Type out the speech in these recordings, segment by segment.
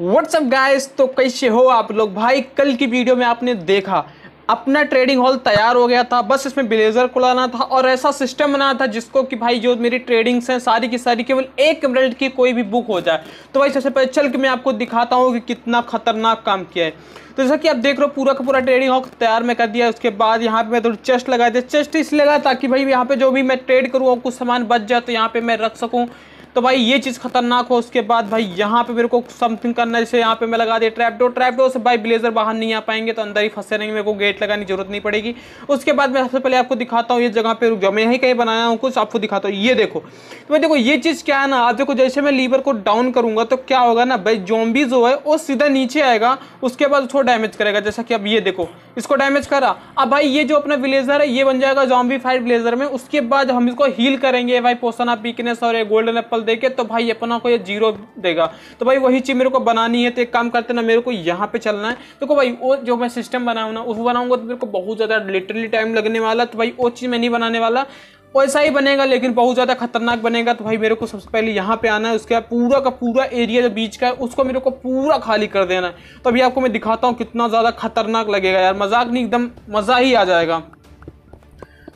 WhatsApp guys तो कैसे हो आप लोग भाई कल की वीडियो में आपने देखा अपना ट्रेडिंग हॉल तैयार हो गया था बस इसमें ब्लेजर को लाना था और ऐसा सिस्टम बनाना था जिसको कि भाई जो मेरी ट्रेडिंग्स हैं सारी की सारी केवल एक मिनट की कोई भी बुक हो जाए तो भाई सबसे पहले चल के मैं आपको दिखाता हूँ कि कितना खतरनाक काम किया है तो जैसा कि आप देख रहे हो पूरा का पूरा ट्रेडिंग हॉल तैयार मैं कर दिया उसके बाद यहाँ पर मैं थोड़ी चेस्ट लगाए थे चेस्ट इसलिए लगा ताकि भाई यहाँ पर जो भी मैं ट्रेड करूँ और कुछ सामान बच जाए तो यहाँ पर मैं रख सकूँ तो भाई ये चीज़ खतरनाक हो उसके बाद भाई यहाँ पे मेरे को समथिंग करना है जैसे यहाँ पे मैं लगा दिया ट्रैप डोर ट्रैप डोर से भाई ब्लेजर बाहर नहीं आ पाएंगे तो अंदर ही फंसे रहेंगे मेरे को गेट लगाने की जरूरत नहीं पड़ेगी उसके बाद मैं सबसे पहले आपको दिखाता हूँ ये जगह पर रुक जाओ मैं यहीं कहीं बनाया हूँ कुछ आपको दिखाता हूँ ये देखो तो भाई देखो ये चीज़ क्या है ना आप देखो जैसे मैं लीवर को डाउन करूँगा तो क्या होगा ना भाई जोम्बी जो है वो सीधा नीचे आएगा उसके बाद उसको डैमेज करेगा जैसा कि अब ये देखो इसको डैमेज करा अब भाई ये जो अपना ब्लेजर है ये बन जाएगा जॉम्बी फाइट ब्लेजर में उसके बाद हम इसको हील करेंगे भाई पोसन ऑफ वीकनेस और गोल्डन एप्पल डबल देके तो भाई अपना को ये जीरो देगा तो भाई वही चीज़ मेरे को बनानी है तो एक काम करते ना मेरे को यहाँ पे चलना है देखो तो भाई वो जो मैं सिस्टम बनाऊँ ना उसको बनाऊंगा तो मेरे को बहुत ज़्यादा लिटरली टाइम लगने वाला तो भाई वो चीज़ मैं नहीं बनाने वाला वैसा ही बनेगा लेकिन बहुत ज़्यादा खतरनाक बनेगा तो भाई मेरे को सबसे पहले यहाँ पे आना है उसके बाद पूरा का पूरा एरिया जो बीच का है उसको मेरे को पूरा खाली कर देना है तो अभी आपको मैं दिखाता हूँ कितना ज़्यादा खतरनाक लगेगा यार मजाक नहीं एकदम मज़ा ही आ जाएगा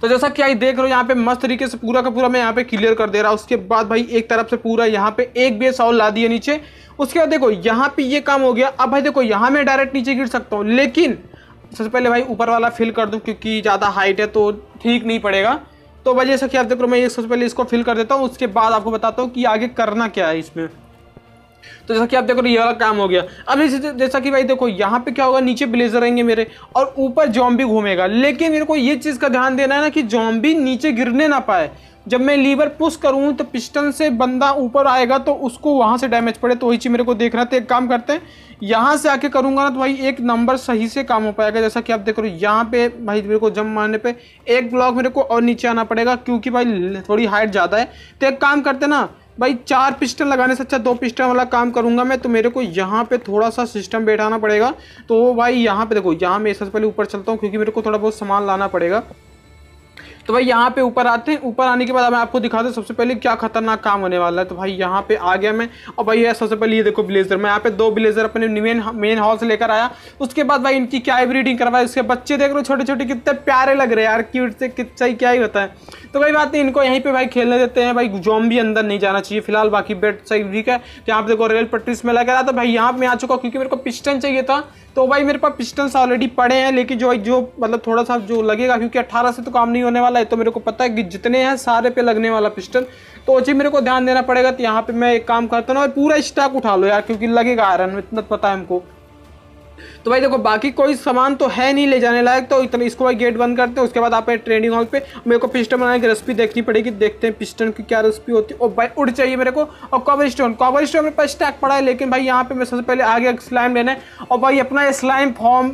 तो जैसा कि आई देख रहे हो यहाँ पे मस्त तरीके से पूरा का पूरा मैं यहाँ पे क्लियर कर दे रहा हूँ उसके बाद भाई एक तरफ से पूरा यहाँ पे एक बेस और ला दिया नीचे उसके बाद देखो यहाँ पे ये काम हो गया अब भाई देखो यहाँ मैं डायरेक्ट नीचे गिर सकता हूँ लेकिन सबसे पहले भाई ऊपर वाला फिल कर दूँ क्योंकि ज़्यादा हाइट है तो ठीक नहीं पड़ेगा तो भाई जैसा कि आप देख रहे हो मैं सबसे पहले इसको फिल कर देता हूँ उसके बाद आपको बताता हूँ कि आगे करना क्या है इसमें तो जैसा कि आप देखो ये वाला काम हो गया अब जैसा कि भाई देखो यहाँ पे क्या होगा नीचे ब्लेजर रहेंगे मेरे और ऊपर जॉम्बी घूमेगा लेकिन मेरे को ये चीज़ का ध्यान देना है ना कि जॉम्बी नीचे गिरने ना पाए जब मैं लीवर पुश करूँ तो पिस्टन से बंदा ऊपर आएगा तो उसको वहाँ से डैमेज पड़े तो वही चीज़ मेरे को देख रहा था तो एक काम करते हैं यहाँ से आके करूँगा ना तो भाई एक नंबर सही से काम हो पाएगा जैसा कि आप देख रहे हो यहाँ पे भाई मेरे को जम मारने पे एक ब्लॉक मेरे को और नीचे आना पड़ेगा क्योंकि भाई थोड़ी हाइट ज़्यादा है तो एक काम करते ना भाई चार पिस्टन लगाने से अच्छा दो पिस्टन वाला काम करूँगा मैं तो मेरे को यहाँ पे थोड़ा सा सिस्टम बैठाना पड़ेगा तो भाई यहाँ पे देखो यहाँ मैं सबसे पहले ऊपर चलता हूँ क्योंकि मेरे को थोड़ा बहुत सामान लाना पड़ेगा तो भाई यहाँ पे ऊपर आते हैं ऊपर आने के बाद मैं आपको दिखा दूँ सबसे पहले क्या खतरनाक काम होने वाला है तो भाई यहाँ पे आ गया मैं और भाई यार सबसे पहले ये देखो ब्लेजर मैं यहाँ पे दो ब्लेजर अपने मेन मेन हॉल से लेकर आया उसके बाद भाई इनकी क्या ब्रीडिंग करवाई उसके बच्चे देख रहे हो छोटे छोटे कितने प्यारे लग रहे हैं यार क्यूट से कितना ही क्या ही होता है तो भाई बात नहीं इनको यहीं पर भाई खेलने देते हैं भाई जॉम भी अंदर नहीं जाना चाहिए फिलहाल बाकी बेड सही ठीक है तो यहाँ पे देखो रेल पट्टी में लगा रहा था भाई यहाँ पे आ चुका क्योंकि मेरे को पिस्टन चाहिए था तो भाई मेरे पास पिस्टन ऑलरेडी पड़े हैं लेकिन जो जो मतलब थोड़ा सा जो लगेगा क्योंकि अट्ठारह से तो काम नहीं होने वाला वाला है तो मेरे को पता है कि जितने हैं सारे पे लगने वाला पिस्टन तो जी मेरे को ध्यान देना पड़ेगा तो यहाँ पे मैं एक काम करता हूँ और पूरा स्टॉक उठा लो यार क्योंकि लगेगा आयरन में इतना पता है हमको तो भाई देखो बाकी कोई सामान तो है नहीं ले जाने लायक तो इतना इसको भाई गेट बंद करते हैं उसके बाद आप ट्रेनिंग हॉल पे मेरे को पिस्टन बनाने की रेसिपी देखनी पड़ेगी देखते हैं पिस्टन की क्या रेसिपी होती है और भाई उड़ चाहिए मेरे को और कॉबर स्टोन कॉबर स्टोन मेरे पास स्टैक पड़ा है लेकिन भाई यहाँ पे मैं सबसे पहले आगे स्लाइम लेना है और भाई अपना slime form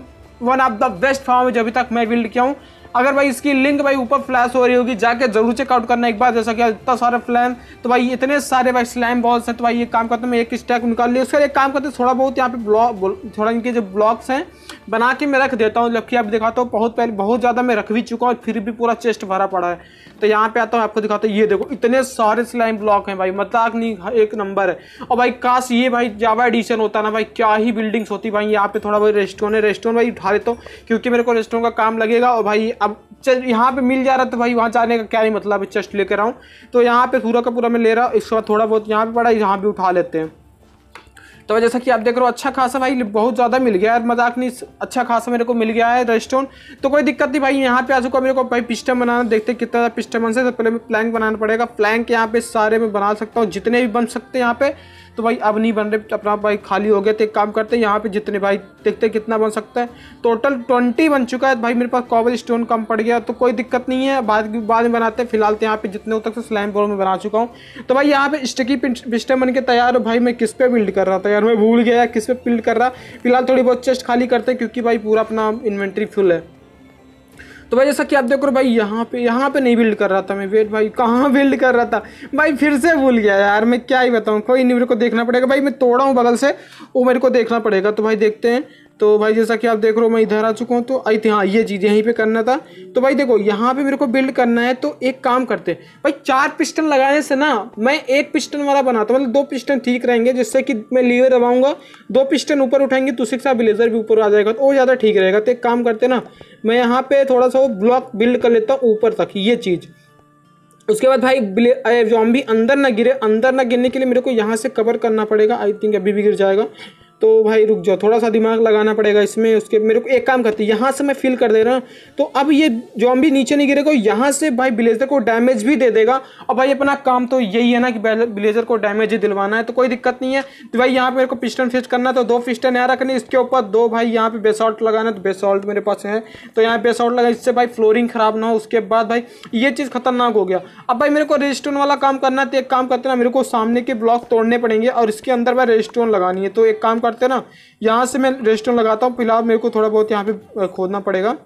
one of the best form है जो अभी तक मैं बिल्ड किया हूँ अगर भाई इसकी लिंक भाई ऊपर फ्लैश हो रही होगी जाके जरूर चेकआउट करना एक बार जैसा कि इतना सारे फ्लैम तो भाई इतने सारे भाई स्लैम बॉल्स हैं तो भाई ये काम करते हैं मैं एक स्टैक निकाल लिया उसका एक काम करते हैं थोड़ा बहुत यहाँ पे ब्लॉक थोड़ा इनके जो ब्लॉक्स हैं बना के मैं रख देता हूँ जबकि आप दिखाता हूँ बहुत पहले बहुत ज़्यादा मैं रख भी चुका हूँ फिर भी पूरा चेस्ट भरा पड़ा है तो यहाँ पे आता हूँ आपको दिखाता हूँ ये देखो इतने सारे स्लाइम ब्लॉक हैं भाई मतलब नहीं एक नंबर है और भाई काश ये भाई जावा एडिशन होता ना भाई क्या ही बिल्डिंग्स होती भाई यहाँ पे थोड़ा भाई रेस्टोरेंट है रेस्टोरेंट भाई उठा लेता हूँ क्योंकि मेरे को रेस्टोरेंट का काम लगेगा और भाई अब चल यहाँ पे मिल जा रहा तो भाई वहाँ जाने का क्या ही मतलब चेस्ट लेकर आऊँ तो यहाँ पे पूरा का पूरा मैं ले रहा हूँ इसके बाद थोड़ा बहुत यहाँ पे पड़ा यहाँ भी उठा लेते हैं तो जैसा कि आप देख रहे हो अच्छा खासा भाई बहुत ज़्यादा मिल गया है मजाक नहीं अच्छा खासा मेरे को मिल गया है रेस्टोन तो कोई दिक्कत नहीं भाई यहाँ पे आ चुका मेरे को भाई पिस्टम बनाना देखते हैं कितना पिस्टम बन सकते तो पहले मैं प्लैंक बनाना पड़ेगा प्लैंक यहाँ पे सारे मैं बना सकता हूँ जितने भी बन सकते हैं यहाँ पे तो भाई अब नहीं बन रहे तो अपना भाई खाली हो गया तो एक काम करते हैं यहाँ पे जितने भाई देखते हैं कितना बन सकता है टोटल ट्वेंटी बन चुका है भाई मेरे पास कॉबल स्टोन कम पड़ गया तो कोई दिक्कत नहीं है बाद बाद में बनाते हैं फिलहाल तो यहाँ पे जितने तक से स्लैम बोर्ड में बना चुका हूँ तो भाई यहाँ पे स्टिकी पिस्टम बन के तैयार हो भाई मैं किस पे बिल्ड कर रहा था यार मैं भूल गया किस पे बिल्ड कर रहा फिलहाल थोड़ी बहुत चेस्ट खाली करते हैं क्योंकि भाई पूरा अपना इन्वेंट्री फुल है तो भाई जैसा कि आप देखो भाई यहाँ पे यहाँ पे नहीं बिल्ड कर रहा था मैं वेट भाई कहाँ बिल्ड कर रहा था भाई फिर से भूल गया यार मैं क्या ही बताऊँ कोई नहीं मेरे को देखना पड़ेगा भाई मैं तोड़ा हूँ बगल से वो मेरे को देखना पड़ेगा तो भाई देखते हैं तो भाई जैसा कि आप देख रहे हो मैं इधर आ चुका हूँ तो आई थी हाँ ये चीज़ यहीं पे करना था तो भाई देखो यहाँ पे मेरे को बिल्ड करना है तो एक काम करते भाई चार पिस्टन लगाने से ना मैं एक पिस्टन वाला बनाता हूँ मतलब दो पिस्टन ठीक रहेंगे जिससे कि मैं लीवर दबाऊंगा दो पिस्टन ऊपर उठाएंगे तो सिक्सा ब्लेजर भी ऊपर आ जाएगा तो वो ज़्यादा ठीक रहेगा तो एक काम करते ना मैं यहाँ पर थोड़ा सा वो ब्लॉक बिल्ड कर लेता हूँ ऊपर तक ये चीज़ उसके बाद भाई जॉम्बी अंदर ना गिरे अंदर ना गिरने के लिए मेरे को यहाँ से कवर करना पड़ेगा आई थिंक अभी भी गिर जाएगा तो भाई रुक जाओ थोड़ा सा दिमाग लगाना पड़ेगा इसमें उसके मेरे को एक काम करती यहाँ से मैं फिल कर दे रहा हूँ तो अब ये जॉम्बी नीचे नहीं गिरेगा यहाँ से भाई ब्लेजर को डैमेज भी दे देगा और भाई अपना काम तो यही है ना कि ब्लेजर को डैमेज ही दिलवाना है तो कोई दिक्कत नहीं है तो भाई यहाँ पर मेरे को पिस्टन फिस्ट करना तो दो पिस्टन यहाँ रखनी इसके ऊपर दो भाई यहाँ पर बेसॉल्ट लगाना तो बेसॉल्ट मेरे पास है तो यहाँ बेसॉल्ट लगा इससे भाई फ्लोरिंग ख़राब ना हो उसके बाद भाई ये चीज़ खतरनाक हो गया अब भाई मेरे को रेजिस्टोन वाला काम करना तो एक काम करते ना मेरे को सामने के ब्लॉक तोड़ने पड़ेंगे और इसके अंदर भाई रेजिस्टोन लगानी है तो एक काम कर करते ना यहाँ से मैं रेस्टोरेंट लगाता हूँ फिलहाल मेरे को थोड़ा बहुत यहाँ पे खोदना पड़ेगा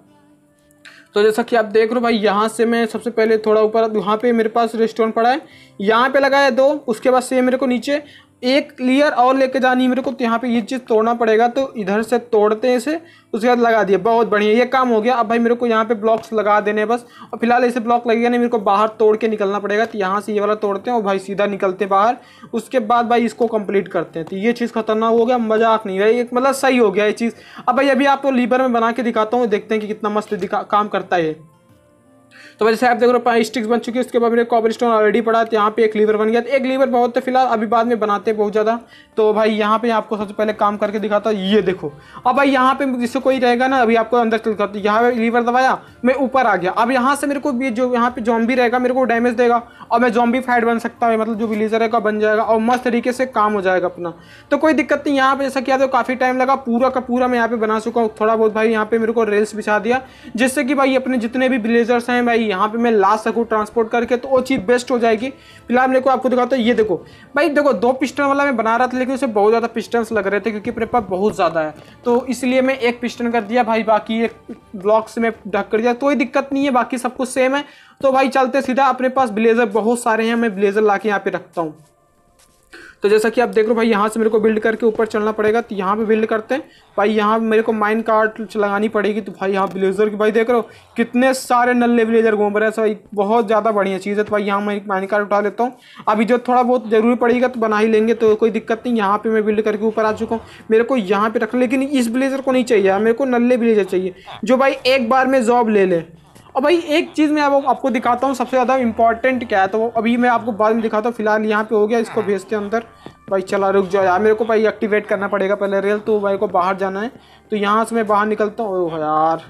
तो जैसा कि आप देख रहे हो भाई यहाँ से मैं सबसे पहले थोड़ा ऊपर यहाँ पे मेरे पास रेस्टोरेंट पड़ा है यहाँ पे लगाया दो उसके बाद से मेरे को नीचे एक लेयर और लेके जानी है मेरे को तो यहाँ पे ये चीज़ तोड़ना पड़ेगा तो इधर से तोड़ते हैं इसे उसके बाद लगा दिया बहुत बढ़िया ये काम हो गया अब भाई मेरे को यहाँ पे ब्लॉक्स लगा देने बस और फिलहाल ऐसे ब्लॉक लगेगा नहीं मेरे को बाहर तोड़ के निकलना पड़ेगा तो यहाँ से ये वाला तोड़ते हैं और भाई सीधा निकलते बाहर उसके बाद भाई इसको कम्प्लीट करते हैं तो ये चीज़ खतरनाक हो गया मजाक नहीं एक मतलब सही हो गया ये चीज़ अब भाई अभी आपको लीवर में बना के दिखाता हूँ देखते हैं कि कितना मस्त दिखा काम करता है तो वैसे आप देख रहे हो स्टिक्स बन चुकी है उसके बाद मेरे कॉबल स्टोन ऑलरेडी पड़ा था तो यहाँ पे एक लीवर बन गया था एक लीवर बहुत तो फिलहाल अभी बाद में बनाते हैं बहुत ज़्यादा तो भाई यहाँ पे आपको सबसे पहले काम करके दिखाता हूँ ये देखो अब भाई यहाँ पे जिससे कोई रहेगा ना अभी आपको अंदर चलता तो यहाँ पे लीवर दबाया मैं ऊपर आ गया अब यहाँ से मेरे को जो यहाँ पे जॉम्बी रहेगा मेरे को डैमेज देगा और मैं जॉम्बी फाइट बन सकता है मतलब जो विलेजर रहेगा बन जाएगा और मस्त तरीके से काम हो जाएगा अपना तो कोई दिक्कत नहीं यहाँ पे जैसा किया तो काफ़ी टाइम लगा पूरा का पूरा मैं यहाँ पे बना चुका हूँ थोड़ा बहुत भाई यहाँ पे मेरे को रेल्स बिछा दिया जिससे कि भाई अपने जितने भी विलेजर्स हैं भाई यहाँ पे मैं ला सकूँ ट्रांसपोर्ट करके तो वो चीज़ बेस्ट हो जाएगी फिलहाल मेरे को आपको दिखाता हूँ ये देखो भाई देखो दो पिस्टन वाला मैं बना रहा था लेकिन उसे बहुत ज़्यादा पिस्टन्स लग रहे थे क्योंकि मेरे पास बहुत ज़्यादा है तो इसलिए मैं एक पिस्टन कर दिया भाई बाकी एक ब्लॉक से मैं ढक कर दिया कोई दिक्कत नहीं है बाकी सब कुछ सेम है तो भाई चलते सीधा अपने पास ब्लेज़र बहुत सारे हैं मैं ब्लेज़र ला के पे रखता हूँ तो जैसा कि आप देख रहे हो भाई यहाँ से मेरे को बिल्ड करके ऊपर चलना पड़ेगा तो यहाँ पे बिल्ड करते हैं भाई यहाँ मेरे को माइन कार्ट लगानी पड़ेगी तो भाई यहाँ ब्लेजर की भाई देख रहे हो कितने सारे नल्ले ब्लेजर घूम रहे हैं भाई बहुत ज़्यादा बढ़िया चीज़ है तो भाई यहाँ मैं एक माइन कार्ट उठा लेता हूँ अभी जो थोड़ा बहुत ज़रूरी पड़ेगा तो बना ही लेंगे तो कोई दिक्कत नहीं यहाँ पर मैं बिल्ड करके ऊपर आ चुका हूँ मेरे को यहाँ पर रखना लेकिन इस ब्लेजर को नहीं चाहिए मेरे को नल्ले ब्लेजर चाहिए जो भाई एक बार में जॉब ले लें और भाई एक चीज़ मैं अब आपको दिखाता हूँ सबसे ज़्यादा इंपॉर्टेंट क्या है तो अभी मैं आपको बाद में दिखाता हूँ फिलहाल यहाँ पे हो गया इसको भेजते अंदर भाई चला रुक जाओ यार मेरे को भाई एक्टिवेट करना पड़ेगा पहले रेल तो भाई को बाहर जाना है तो यहाँ से मैं बाहर निकलता हूँ यार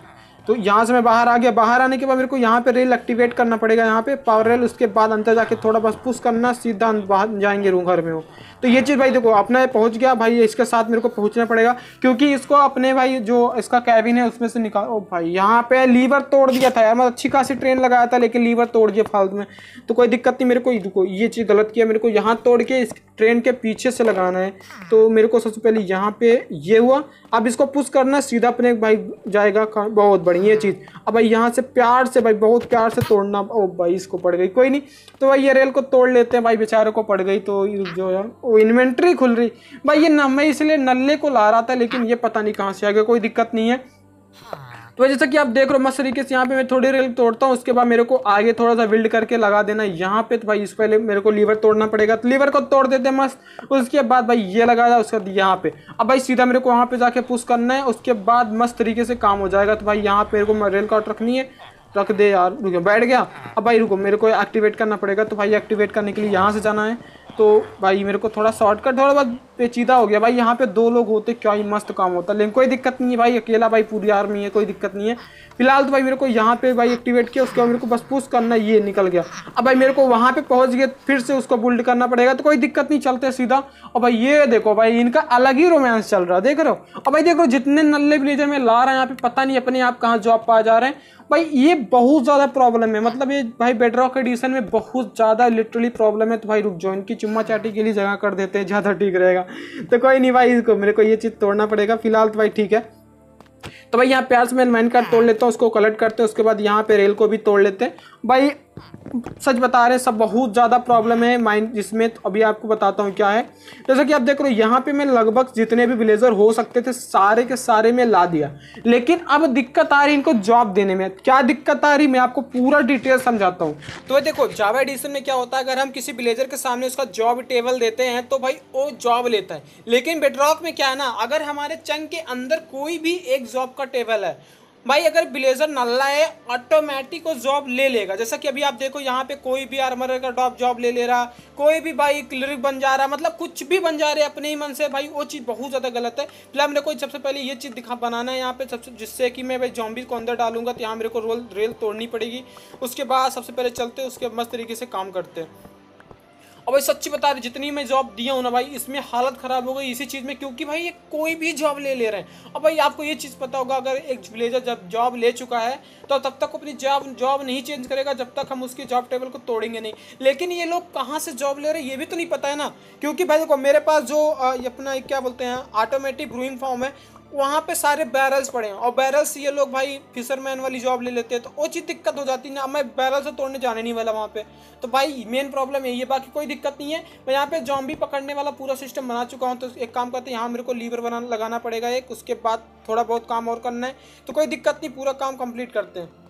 तो यहाँ से मैं बाहर आ गया बाहर आने के बाद मेरे को यहाँ पे रेल एक्टिवेट करना पड़ेगा यहाँ पे पावर रेल उसके बाद अंदर जाके थोड़ा बस पुश करना सीधा बाहर जाएंगे रूम घर में वो तो ये चीज़ भाई देखो अपना पहुँच गया भाई इसके साथ मेरे को पहुँचना पड़ेगा क्योंकि इसको अपने भाई जो इसका कैबिन है उसमें से निकाल ओ भाई यहाँ पे लीवर तोड़ दिया था यार मैं मतलब अच्छी खासी ट्रेन लगाया था लेकिन लीवर तोड़ दिया फालतू में तो कोई दिक्कत नहीं मेरे को देखो ये चीज़ गलत किया मेरे को यहाँ तोड़ के इस ट्रेन के पीछे से लगाना है तो मेरे को सबसे पहले यहाँ पे ये हुआ अब इसको पुश करना सीधा अपने भाई जाएगा बहुत बढ़िया चीज़ अब भाई यहाँ से प्यार से भाई बहुत प्यार से तोड़ना ओ भाई इसको पड़ गई कोई नहीं तो भाई ये रेल को तोड़ लेते हैं भाई बेचारे को पड़ गई तो जो है वो इन्वेंट्री खुल रही भाई ये न मैं इसलिए नल्ले को ला रहा था लेकिन ये पता नहीं कहाँ से आ गया कोई दिक्कत नहीं है तो जैसा कि आप देख रहे हो मस्त तरीके से यहाँ पे मैं थोड़ी रेल तोड़ता हूँ उसके बाद मेरे को आगे थोड़ा सा विल्ड करके लगा देना यहाँ पे तो भाई इस पहले मेरे को लीवर तोड़ना पड़ेगा तो लीवर को तोड़ देते मस्त उसके बाद भाई ये लगा था उसके बाद यहाँ पे अब भाई सीधा मेरे को वहाँ पे जाके पुश करना है उसके बाद मस्त तरीके से काम हो जाएगा तो भाई यहाँ पे मेरे को रेल काट रखनी है रख दे यार रुको बैठ गया अब भाई रुको मेरे को एक्टिवेट करना पड़ेगा तो भाई एक्टिवेट करने के लिए यहाँ से जाना है तो भाई मेरे को थोड़ा शॉर्टकट थोड़ा बहुत पेचीदा हो गया भाई यहाँ पे दो लोग होते क्या ही मस्त काम होता लेकिन कोई दिक्कत नहीं है भाई अकेला भाई पूरी आर्मी है कोई दिक्कत नहीं है फिलहाल तो भाई मेरे को यहाँ पे भाई एक्टिवेट किया उसके बाद मेरे को बस पुश करना ये निकल गया अब भाई मेरे को वहाँ पर पहुँच गए फिर से उसको बुल्ड करना पड़ेगा तो कोई दिक्कत नहीं चलते सीधा और भाई ये देखो भाई इनका अलग ही रोमांस चल रहा है देख रहे हो और भाई देख जितने नल्ले विलेजर में ला रहे हैं यहाँ पे पता नहीं अपने आप कहाँ जॉब पा जा रहे हैं भाई ये बहुत ज़्यादा प्रॉब्लम है मतलब ये भाई बेडरॉक एडिशन में बहुत ज़्यादा लिटरली प्रॉब्लम है तो भाई रुक जाओ इनकी चुम्मा चाटी के लिए जगह कर देते हैं ज़्यादा ठीक रहेगा तो कोई नहीं भाई इसको मेरे को ये चीज़ तोड़ना पड़ेगा फिलहाल तो भाई ठीक है तो भाई यहाँ प्याज में लाइन कार्ड तोड़ लेता हूँ उसको कलेक्ट करते हैं उसके बाद यहाँ पे रेल को भी तोड़ लेते हैं भाई सच बता रहे सब बहुत ज़्यादा प्रॉब्लम है माइंड जिसमें तो अभी आपको बताता हूँ क्या है जैसा कि आप देख रहे हो यहाँ पे मैं लगभग जितने भी विलेजर हो सकते थे सारे के सारे में ला दिया लेकिन अब दिक्कत आ रही इनको जॉब देने में क्या दिक्कत आ रही मैं आपको पूरा डिटेल समझाता हूँ तो भाई देखो जावा एडिशन में क्या होता है अगर हम किसी विलेजर के सामने उसका जॉब टेबल देते हैं तो भाई वो जॉब लेता है लेकिन बेड्रॉक में क्या है ना अगर हमारे चंग के अंदर कोई भी एक जॉब का टेबल है भाई अगर ब्लेजर नल्ला है ऑटोमेटिक वो जॉब ले लेगा जैसा कि अभी आप देखो यहाँ पे कोई भी आर्मर का टॉप जॉब ले ले रहा कोई भी भाई क्लरिक बन जा रहा मतलब कुछ भी बन जा रहे अपने ही मन से भाई वो चीज़ बहुत ज़्यादा गलत है फिलहाल मेरे को सबसे पहले ये चीज़ दिखा बनाना है यहाँ पे सबसे जिससे कि मैं भाई जॉम्बी को अंदर डालूंगा तो यहाँ मेरे को रोल रेल तोड़नी पड़ेगी उसके बाद सबसे पहले चलते उसके मस्त तरीके से काम करते हैं और भाई सच्ची बता रही जितनी मैं जॉब दिया हूँ ना भाई इसमें हालत ख़राब हो गई इसी चीज़ में क्योंकि भाई ये कोई भी जॉब ले ले रहे हैं और भाई आपको ये चीज़ पता होगा अगर एक विलेजर जब जॉब ले चुका है तो तब तक अपनी जॉब जॉब नहीं चेंज करेगा जब तक हम उसकी जॉब टेबल को तोड़ेंगे नहीं लेकिन ये लोग कहाँ से जॉब ले रहे हैं ये भी तो नहीं पता है ना क्योंकि भाई देखो मेरे पास जो अपना क्या बोलते हैं ऑटोमेटिक ब्रूइंग फॉर्म है वहाँ पे सारे बैरल्स पड़े हैं और बैरल्स ये लोग भाई फिशरमैन वाली जॉब ले लेते हैं तो वो चीज़ दिक्कत हो जाती है ना मैं बैरल से तोड़ने जाने नहीं वाला वहाँ पे तो भाई मेन प्रॉब्लम यही है बाकी कोई दिक्कत नहीं है मैं यहाँ पे जॉम्बी पकड़ने वाला पूरा सिस्टम बना चुका हूँ तो एक काम करते हैं यहाँ मेरे को लीवर बना लगाना पड़ेगा एक उसके बाद थोड़ा बहुत काम और करना है तो कोई दिक्कत नहीं पूरा काम कंप्लीट करते हैं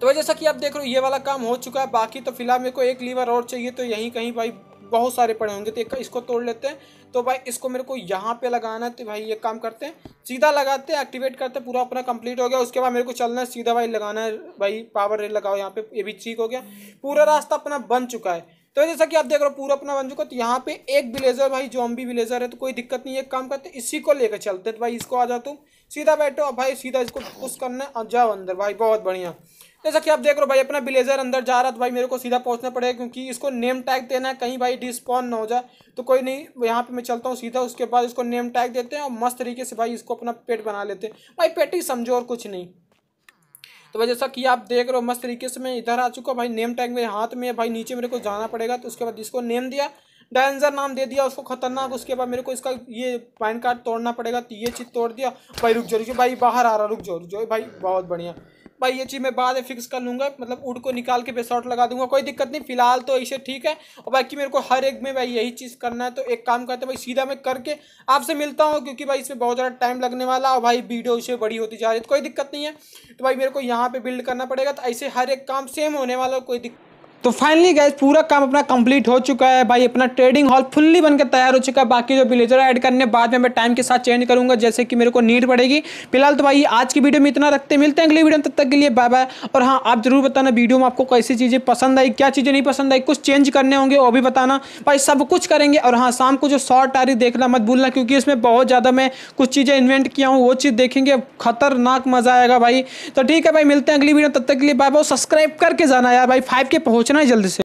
तो भाई जैसा कि आप देख रहे हो ये वाला काम हो चुका है बाकी तो फिलहाल मेरे को एक लीवर और चाहिए तो यहीं कहीं भाई बहुत सारे पड़े होंगे तो इसको तोड़ लेते हैं तो भाई इसको मेरे को यहाँ पे लगाना है तो भाई ये काम करते हैं सीधा लगाते हैं एक्टिवेट करते हैं पूरा अपना कंप्लीट हो गया उसके बाद मेरे को चलना है सीधा भाई लगाना है भाई पावर रेल लगाओ यहाँ पे ये भी ठीक हो गया पूरा रास्ता अपना बन चुका है तो जैसा कि आप देख रहे हो पूरा अपना बन चुका तो यहाँ पे एक विलेजर भाई जॉम्बी विलेजर है तो कोई दिक्कत नहीं है काम करते इसी को लेकर चलते तो भाई इसको आ जाओ तुम सीधा बैठो अब भाई सीधा इसको पुश करना है और जाओ अंदर भाई बहुत बढ़िया जैसा कि आप देख रहे हो भाई अपना ब्लेजर अंदर जा रहा तो भाई मेरे को सीधा पहुंचना पड़ेगा क्योंकि इसको नेम टैग देना है कहीं भाई डिस्पॉन ना हो जाए तो कोई नहीं यहाँ पे मैं चलता हूँ सीधा उसके बाद इसको नेम टैग देते हैं और मस्त तरीके से भाई इसको अपना पेट बना लेते हैं भाई पेट ही समझो और कुछ नहीं तो भाई जैसा कि आप देख रहे हो मस्त तरीके से मैं इधर आ चुका भाई नेम टैग मेरे हाथ में भाई नीचे मेरे को जाना पड़ेगा तो उसके बाद इसको नेम दिया डायंजर नाम दे दिया उसको खतरनाक उसके बाद मेरे को इसका ये पैन कार्ड तोड़ना पड़ेगा तो ये चीज़ तोड़ दिया भाई रुक जाओ भाई बाहर आ रहा रुक जाओ रुक जाओ भाई बहुत बढ़िया भाई ये चीज़ मैं बाद में फिक्स कर लूँगा मतलब उड को निकाल के बेसॉट लगा दूंगा कोई दिक्कत नहीं फिलहाल तो ऐसे ठीक है और बाकी मेरे को हर एक में भाई यही चीज़ करना है तो एक काम करते हैं भाई सीधा मैं करके आपसे मिलता हूँ क्योंकि भाई इसमें बहुत ज़्यादा टाइम लगने वाला और भाई वीडियो इसे बड़ी होती जा रही है तो कोई दिक्कत नहीं है तो भाई मेरे को यहाँ पर बिल्ड करना पड़ेगा तो ऐसे हर एक काम सेम होने वाला कोई दिक्कत तो फाइनली गैस पूरा काम अपना कंप्लीट हो चुका है भाई अपना ट्रेडिंग हॉल फुल्ली बनकर तैयार हो चुका है बाकी जो विलेजर ऐड करने बाद में मैं टाइम के साथ चेंज करूंगा जैसे कि मेरे को नीड पड़ेगी फिलहाल तो भाई आज की वीडियो में इतना रखते मिलते हैं अगली वीडियो तब तक के लिए बाय बाय और हाँ आप जरूर बताना वीडियो में आपको कैसी चीज़ें पसंद आई क्या चीज़ें नहीं पसंद आई कुछ चेंज करने होंगे वो भी बताना भाई सब कुछ करेंगे और हाँ शाम को जो शॉर्ट आ रही देखना मत भूलना क्योंकि इसमें बहुत ज़्यादा मैं कुछ चीज़ें इन्वेंट किया हूँ वो चीज़ देखेंगे खतरनाक मज़ा आएगा भाई तो ठीक है भाई मिलते हैं अगली वीडियो तब तक के लिए बाय बाय सब्सक्राइब करके जाना यार भाई फाइव के पहुँच सोचना है जल्दी से